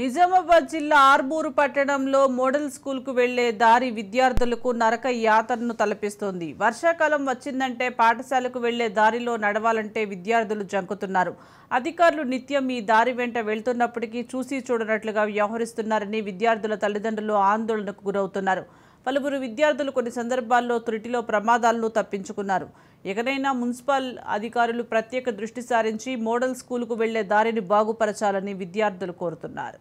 నిజామాబాద్ జిల్లా ఆర్మూరు పట్టణంలో మోడల్ స్కూల్కు వెళ్లే దారి విద్యార్థులకు నరక యాతను తలపిస్తోంది వర్షాకాలం వచ్చిందంటే పాఠశాలకు వెళ్లే దారిలో నడవాలంటే విద్యార్థులు జంకుతున్నారు అధికారులు నిత్యం ఈ దారి వెంట వెళ్తున్నప్పటికీ చూసి చూడనట్లుగా వ్యవహరిస్తున్నారని విద్యార్థుల తల్లిదండ్రులు ఆందోళనకు గురవుతున్నారు పలువురు విద్యార్థులు కొన్ని సందర్భాల్లో త్రుటిలో ప్రమాదాలను తప్పించుకున్నారు ఎక్కడైనా మున్సిపల్ అధికారులు ప్రత్యేక దృష్టి సారించి మోడల్ స్కూల్కు వెళ్లే దారిని బాగుపరచాలని విద్యార్థులు కోరుతున్నారు